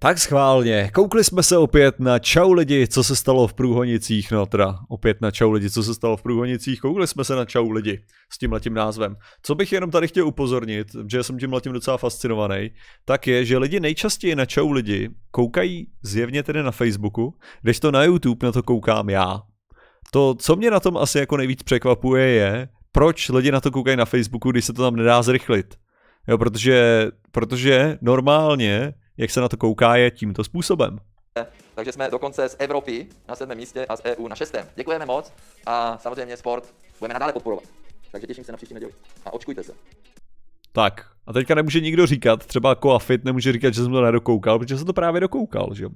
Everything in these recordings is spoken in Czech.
Tak schválně, koukli jsme se opět na Čau lidi, co se stalo v Průhonicích, no teda opět na Čau lidi, co se stalo v Průhonicích, koukli jsme se na Čau lidi s tím letím názvem. Co bych jenom tady chtěl upozornit, že jsem tím letím docela fascinovaný, tak je, že lidi nejčastěji na Čau lidi koukají zjevně tedy na Facebooku, když to na YouTube na to koukám já. To, co mě na tom asi jako nejvíc překvapuje, je, proč lidi na to koukají na Facebooku, když se to tam nedá zrychlit. Jo, protože, protože normálně jak se na to kouká, je tímto způsobem. Takže jsme dokonce z Evropy na sedmém místě a z EU na šestém. Děkujeme moc a samozřejmě sport budeme nadále podporovat. Takže těším se na příští neděli a očkujte se. Tak, a teďka nemůže nikdo říkat, třeba Koafit nemůže říkat, že jsem to nedokoukal, protože jsem to právě dokoukal, že jo.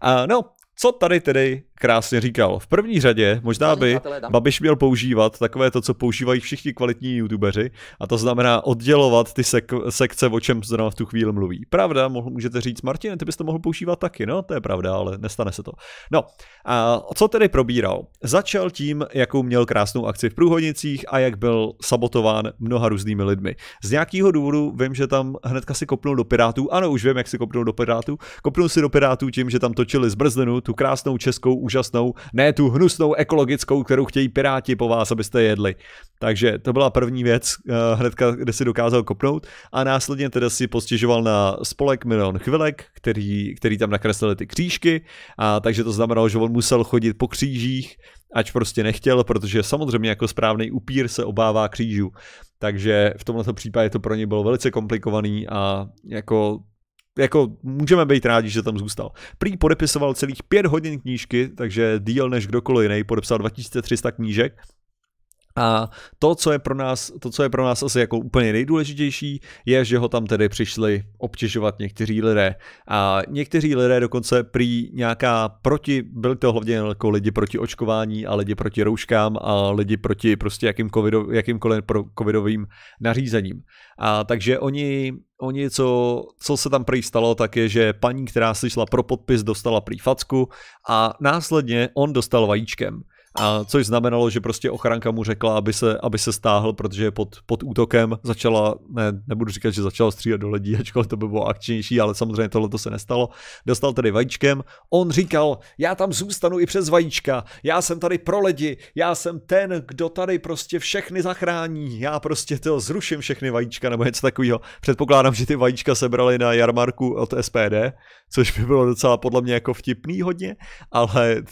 A no, co tady tedy krásně říkal. V první řadě možná by Babiš měl používat takové to, co používají všichni kvalitní youtubeři, a to znamená oddělovat ty sek- sekce, o čem zrovna v tu chvíli mluví. Pravda, mohl, můžete říct, Martine, ty bys to mohl používat taky, no, to je pravda, ale nestane se to. No, a co tedy probíral? Začal tím, jakou měl krásnou akci v Průhodnicích a jak byl sabotován mnoha různými lidmi. Z nějakého důvodu vím, že tam hnedka si kopnul do Pirátů, ano, už vím, jak si kopnul do Pirátů, kopnul si do Pirátů tím, že tam točili zbrzdenu, tu krásnou českou úžasnou, ne tu hnusnou ekologickou, kterou chtějí piráti po vás, abyste jedli. Takže to byla první věc, eh, hnedka, kde si dokázal kopnout a následně teda si postěžoval na spolek Milion Chvilek, který, který tam nakreslili ty křížky a takže to znamenalo, že on musel chodit po křížích, ač prostě nechtěl, protože samozřejmě jako správný upír se obává křížů. Takže v tomto případě to pro ně bylo velice komplikovaný a jako jako můžeme být rádi, že tam zůstal. Prý podepisoval celých pět hodin knížky, takže díl než kdokoliv jiný, podepsal 2300 knížek a to, co je pro nás, to, co je pro nás asi jako úplně nejdůležitější, je, že ho tam tedy přišli obtěžovat někteří lidé. A někteří lidé dokonce prý nějaká proti, byli to hlavně jako lidi proti očkování a lidi proti rouškám a lidi proti prostě jakým COVIDov, jakýmkoliv pro covidovým nařízením. A takže oni oni, co, co se tam prý stalo, tak je, že paní, která slyšela pro podpis, dostala prý facku a následně on dostal vajíčkem. A což znamenalo, že prostě ochranka mu řekla, aby se, aby se stáhl, protože je pod, pod útokem. Začala, ne, nebudu říkat, že začala střílet do lidí, ačkoliv to by bylo akčnější, ale samozřejmě tohle to se nestalo. Dostal tedy vajíčkem. On říkal, já tam zůstanu i přes vajíčka, já jsem tady pro lidi, já jsem ten, kdo tady prostě všechny zachrání, já prostě to zruším všechny vajíčka nebo něco takového. Předpokládám, že ty vajíčka sebrali na jarmarku od SPD, což by bylo docela podle mě jako vtipný hodně, ale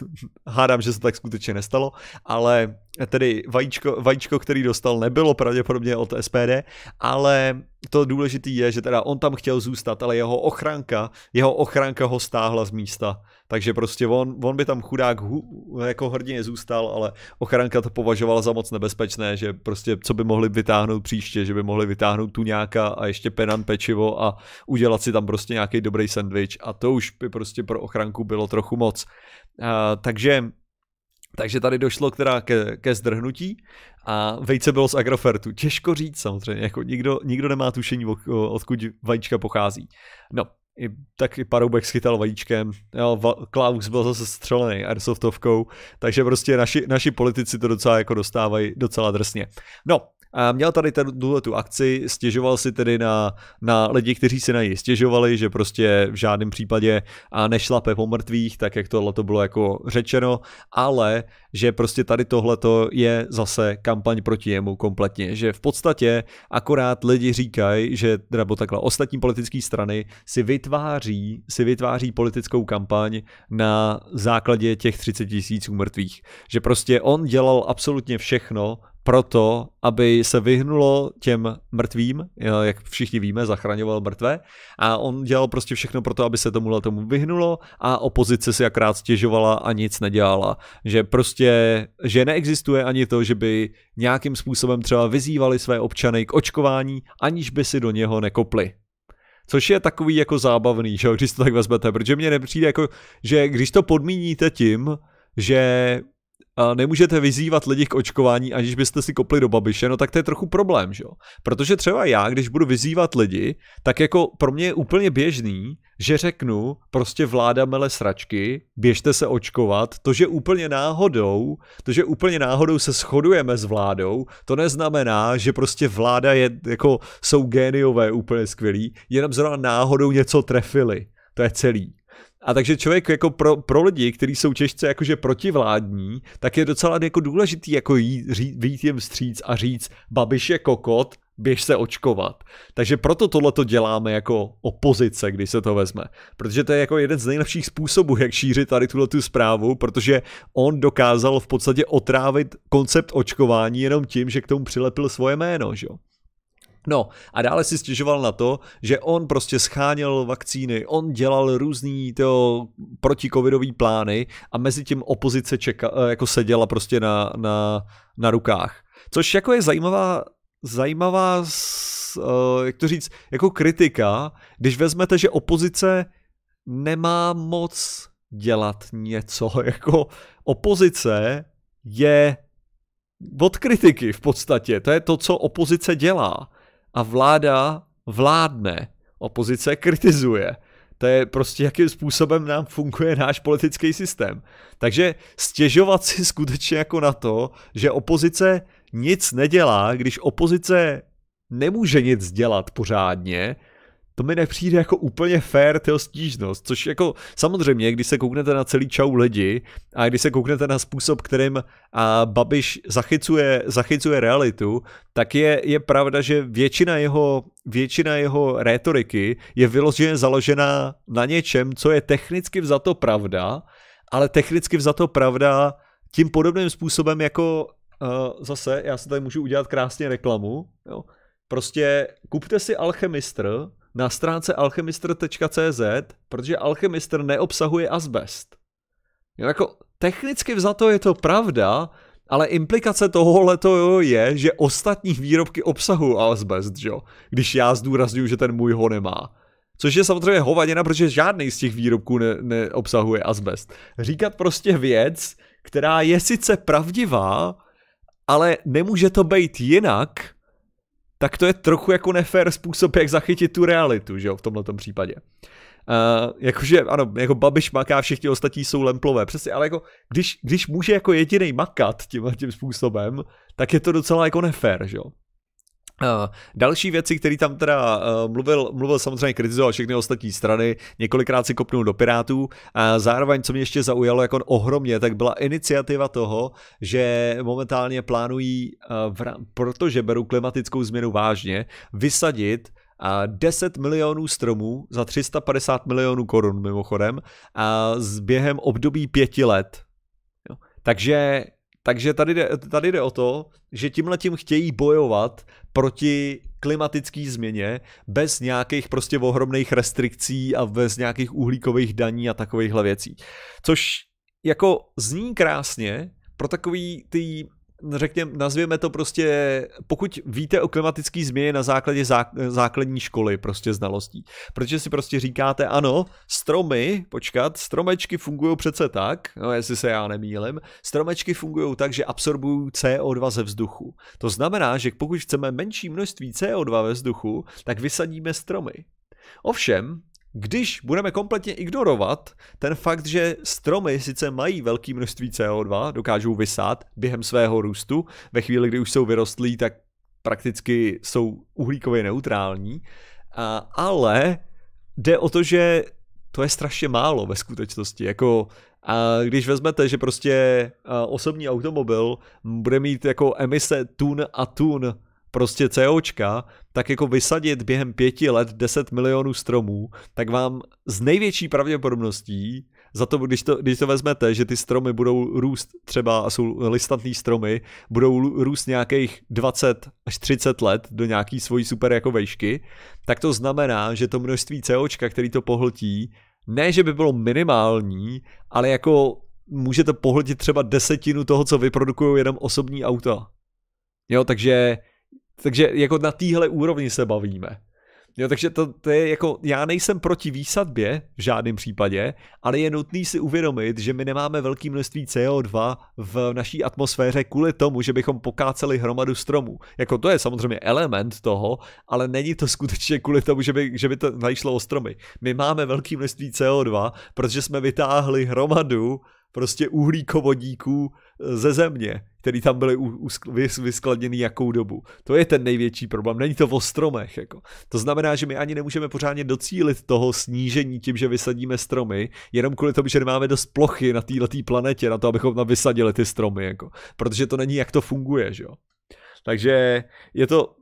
hádám, že se tak skutečně nestalo nestalo, ale tedy vajíčko, vajíčko, který dostal, nebylo pravděpodobně od SPD, ale to důležité je, že teda on tam chtěl zůstat, ale jeho ochranka, jeho ochranka ho stáhla z místa. Takže prostě on, on by tam chudák hu, jako hrdině zůstal, ale ochranka to považovala za moc nebezpečné, že prostě co by mohli vytáhnout příště, že by mohli vytáhnout tu nějaká a ještě penan pečivo a udělat si tam prostě nějaký dobrý sandwich a to už by prostě pro ochranku bylo trochu moc. A, takže takže tady došlo k teda ke, ke zdrhnutí a vejce bylo z Agrofertu. Těžko říct samozřejmě, jako nikdo, nikdo nemá tušení, odkud vajíčka pochází. No, i, tak i Paroubek schytal vajíčkem, jo, va, Klaus byl zase střelený airsoftovkou, takže prostě naši, naši politici to docela jako dostávají docela drsně. No, a měl tady tuhle tu akci, stěžoval si tedy na, na lidi, kteří si na ní stěžovali, že prostě v žádném případě a nešlape po mrtvých, tak jak tohle to bylo jako řečeno, ale že prostě tady tohleto je zase kampaň proti jemu kompletně, že v podstatě akorát lidi říkají, že, nebo takhle, ostatní politické strany si vytváří, si vytváří politickou kampaň na základě těch 30 tisíc mrtvých. Že prostě on dělal absolutně všechno proto, aby se vyhnulo těm mrtvým, eh, jak všichni víme, zachraňoval mrtvé a on dělal prostě všechno proto, aby se tomuhle tomu vyhnulo a opozice si akrát stěžovala a nic nedělala. Že prostě, že neexistuje ani to, že by nějakým způsobem třeba vyzývali své občany k očkování, aniž by si do něho nekopli. Což je takový jako zábavný, že když to tak vezmete, protože mně nepřijde jako, že když to podmíníte tím, že a nemůžete vyzývat lidi k očkování, aniž byste si kopli do babiše, no tak to je trochu problém, že jo? Protože třeba já, když budu vyzývat lidi, tak jako pro mě je úplně běžný, že řeknu prostě vláda mele sračky, běžte se očkovat, to, že úplně náhodou, to, že úplně náhodou se shodujeme s vládou, to neznamená, že prostě vláda je, jako jsou géniové úplně skvělí, jenom zrovna náhodou něco trefili. To je celý. A takže člověk jako pro, pro lidi, kteří jsou těžce jakože protivládní, tak je docela jako důležitý jako jít, ří, jít jim vstříc a říct, babiš je kokot, běž se očkovat. Takže proto tohle to děláme jako opozice, když se to vezme. Protože to je jako jeden z nejlepších způsobů, jak šířit tady tuhle tu zprávu, protože on dokázal v podstatě otrávit koncept očkování jenom tím, že k tomu přilepil svoje jméno, že jo. No a dále si stěžoval na to, že on prostě scháněl vakcíny, on dělal různý to protikovidový plány a mezi tím opozice čeka, eh, jako seděla prostě na, na, na rukách. Což jako je zajímavá, zajímavá, eh, jak to říct, jako kritika, když vezmete, že opozice nemá moc dělat něco, jako opozice je od kritiky v podstatě. To je to, co opozice dělá a vláda vládne. Opozice kritizuje. To je prostě, jakým způsobem nám funguje náš politický systém. Takže stěžovat si skutečně jako na to, že opozice nic nedělá, když opozice nemůže nic dělat pořádně, to mi nepřijde jako úplně fair tyho stížnost, což jako samozřejmě, když se kouknete na celý čau lidi a když se kouknete na způsob, kterým a Babiš zachycuje, zachycuje realitu, tak je, je pravda, že většina jeho, většina jeho rétoriky je vyloženě založena na něčem, co je technicky vzato pravda, ale technicky vzato pravda tím podobným způsobem jako uh, zase, já se tady můžu udělat krásně reklamu, jo, prostě kupte si Alchemistr, na stránce alchemistr.cz, protože alchemistr neobsahuje asbest. Jo, jako technicky vzato je to pravda, ale implikace tohohle je, že ostatní výrobky obsahují asbest, jo? Když já zdůraznuju, že ten můj ho nemá. Což je samozřejmě hovaděna, protože žádný z těch výrobků ne- neobsahuje asbest. Říkat prostě věc, která je sice pravdivá, ale nemůže to být jinak, tak to je trochu jako nefér způsob, jak zachytit tu realitu, že jo, v tomhle případě. Uh, jakože, ano, jako Babiš maká, všichni ostatní jsou lemplové, přesně, ale jako, když, když může jako jediný makat tím, tím způsobem, tak je to docela jako nefér, že jo. Eh, další věci, které tam teda eh, mluvil, mluvil samozřejmě kritizoval všechny ostatní strany, několikrát si kopnul do Pirátů a zároveň, co mě ještě zaujalo jako ohromně, tak byla iniciativa toho, že momentálně plánují, eh, protože berou klimatickou změnu vážně, vysadit 10 milionů stromů za 350 milionů korun mimochodem a s během období pěti let. Takže takže tady jde, tady jde o to, že tím chtějí bojovat proti klimatické změně bez nějakých prostě ohromných restrikcí a bez nějakých uhlíkových daní a takovýchhle věcí. Což jako zní krásně pro takový ty řekněme, nazvěme to prostě, pokud víte o klimatický změně na základě zák- základní školy, prostě znalostí. Protože si prostě říkáte, ano, stromy, počkat, stromečky fungují přece tak, no jestli se já nemýlim, stromečky fungují tak, že absorbují CO2 ze vzduchu. To znamená, že pokud chceme menší množství CO2 ve vzduchu, tak vysadíme stromy. Ovšem, když budeme kompletně ignorovat ten fakt, že stromy sice mají velké množství CO2, dokážou vysát během svého růstu, ve chvíli, kdy už jsou vyrostlí, tak prakticky jsou uhlíkově neutrální, a, ale jde o to, že to je strašně málo ve skutečnosti. Jako, a když vezmete, že prostě osobní automobil bude mít jako emise tun a tun prostě COčka, tak jako vysadit během pěti let 10 milionů stromů, tak vám z největší pravděpodobností za to, když to, když to vezmete, že ty stromy budou růst třeba, a jsou listantní stromy, budou růst nějakých 20 až 30 let do nějaký svojí super jako vejšky, tak to znamená, že to množství COčka, který to pohltí, ne, že by bylo minimální, ale jako můžete pohltit třeba desetinu toho, co vyprodukují jenom osobní auta. Jo, takže takže jako na téhle úrovni se bavíme. Jo, takže to, to je jako, já nejsem proti výsadbě v žádném případě, ale je nutný si uvědomit, že my nemáme velké množství CO2 v naší atmosféře kvůli tomu, že bychom pokáceli hromadu stromů. Jako to je samozřejmě element toho, ale není to skutečně kvůli tomu, že by, že by to najšlo o stromy. My máme velké množství CO2, protože jsme vytáhli hromadu prostě uhlíkovodíků eh, ze země, který tam byly vyskladněny jakou dobu. To je ten největší problém, není to v stromech. Jako. To znamená, že my ani nemůžeme pořádně docílit toho snížení tím, že vysadíme stromy, jenom kvůli tomu, že nemáme dost plochy na této planetě, na to, abychom tam vysadili ty stromy. Jako. Protože to není, jak to funguje. Že jo? Takže je to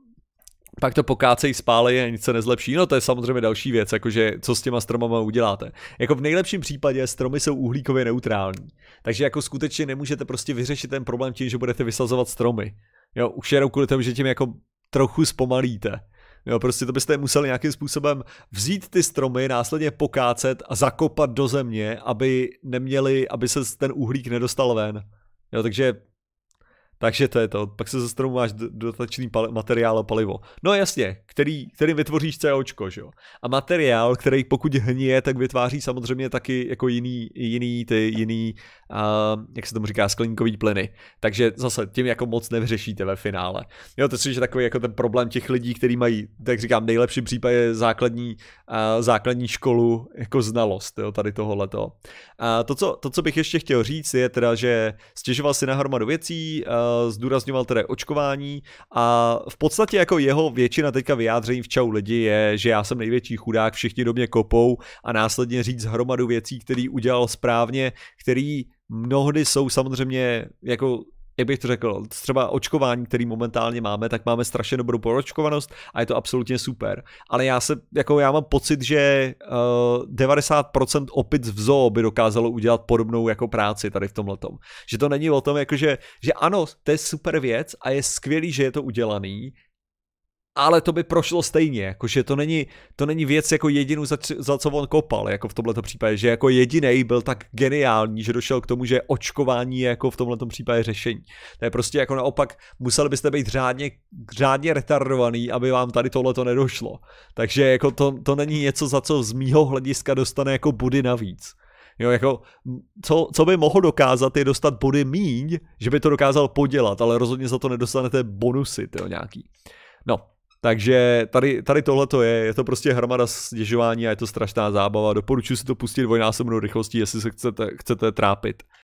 pak to pokácejí, spálejí a nic se nezlepší. No to je samozřejmě další věc, jakože co s těma stromama uděláte. Jako v nejlepším případě stromy jsou uhlíkově neutrální, takže jako skutečně nemůžete prostě vyřešit ten problém tím, že budete vysazovat stromy. Jo, už jenom kvůli tomu, že tím jako trochu zpomalíte. Jo, prostě to byste museli nějakým způsobem vzít ty stromy, následně pokácet a zakopat do země, aby neměli, aby se ten uhlík nedostal ven. Jo, takže takže to je to. Pak se ze stromu máš dotačný pali- materiál a palivo. No jasně, který, který vytvoříš CO, že jo. A materiál, který pokud hníje, tak vytváří samozřejmě taky jako jiný, jiný ty, jiný, uh, jak se tomu říká, skleníkový plyny. Takže zase tím jako moc nevyřešíte ve finále. Jo, to je takový jako ten problém těch lidí, kteří mají, tak říkám, nejlepší je základní, uh, základní školu jako znalost, jo, tady toho A to co, to, co bych ještě chtěl říct, je teda, že stěžoval si na hromadu věcí, uh, zdůrazňoval tedy očkování a v podstatě jako jeho většina teďka vyjádření v Čau lidi je, že já jsem největší chudák, všichni do mě kopou a následně říct hromadu věcí, který udělal správně, který mnohdy jsou samozřejmě jako jak bych to řekl, třeba očkování, který momentálně máme, tak máme strašně dobrou poročkovanost a je to absolutně super. Ale já se, jako já mám pocit, že uh, eh, 90% opic v zoo by dokázalo udělat podobnou jako práci tady v tomhle Že to není o tom, jakože, že, že ano, to je super věc a je skvělý, že je to udělaný, ale to by prošlo stejně, jakože to není, to není věc jako jedinou za, za co on kopal, jako v tomto případě, že jako jediný byl tak geniální, že došel k tomu, že očkování je jako v tomto případě řešení. To je prostě jako naopak, museli byste být řádně, řádně retardovaný, aby vám tady tohle to nedošlo. Takže jako to, to není něco, za co z mýho hlediska dostane jako body navíc. Jo, jako, co, co by mohl dokázat, je dostat body míň, že by to dokázal podělat, ale rozhodně za to nedostanete bonusy, to nějaký. No, takže tady, tady tohle to je, je to prostě hromada stěžování a je to strašná zábava. Doporučuji si to pustit dvojnásobnou rychlostí, jestli se chcete, chcete trápit.